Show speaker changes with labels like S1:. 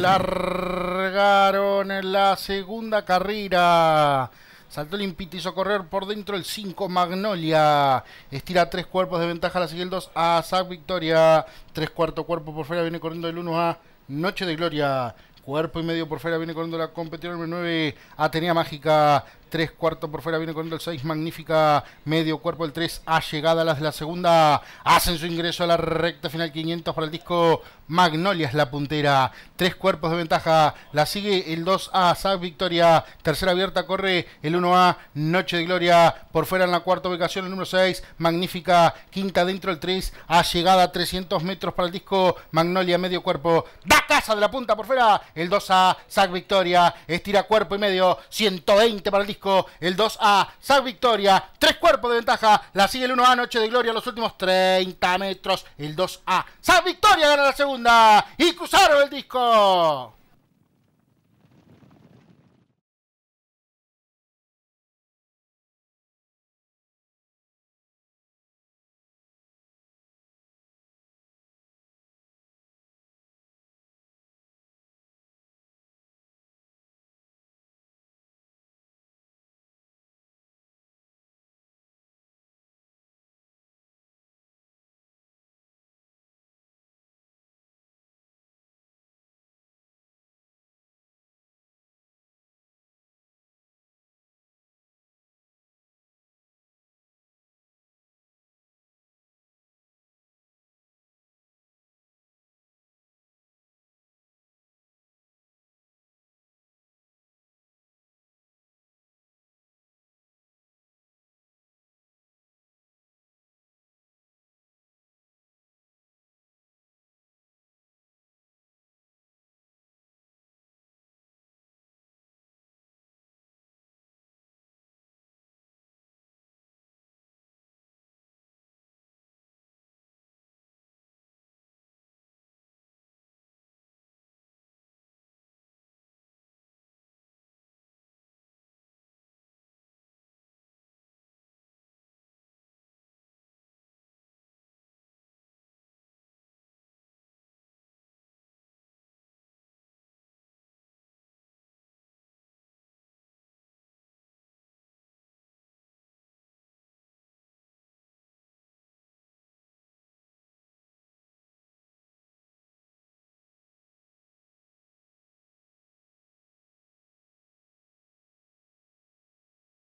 S1: largaron en la segunda carrera. Saltó el y hizo correr por dentro el 5 Magnolia. Estira tres cuerpos de ventaja, la sigue el 2 a Zac Victoria. Tres cuarto cuerpo por fuera, viene corriendo el 1 a Noche de Gloria. Cuerpo y medio por fuera viene corriendo la competidora número 9, Atenea Mágica. 3 cuarto por fuera viene corriendo el 6, magnífica medio cuerpo el 3, a llegada las de la segunda, hacen su ingreso a la recta final 500 para el disco Magnolia es la puntera, tres cuerpos de ventaja, la sigue el 2A, Sac Victoria, tercera abierta corre el 1A, Noche de Gloria, por fuera en la cuarta ubicación el número 6, magnífica, quinta dentro el 3, a llegada 300 metros para el disco Magnolia medio cuerpo, da casa de la punta por fuera, el 2A, Sac Victoria, estira cuerpo y medio, 120 para el disco el 2A, San Victoria, tres cuerpos de ventaja, la sigue el 1A, Noche de Gloria, los últimos 30 metros, el 2A, San Victoria gana la segunda y cruzaron el disco.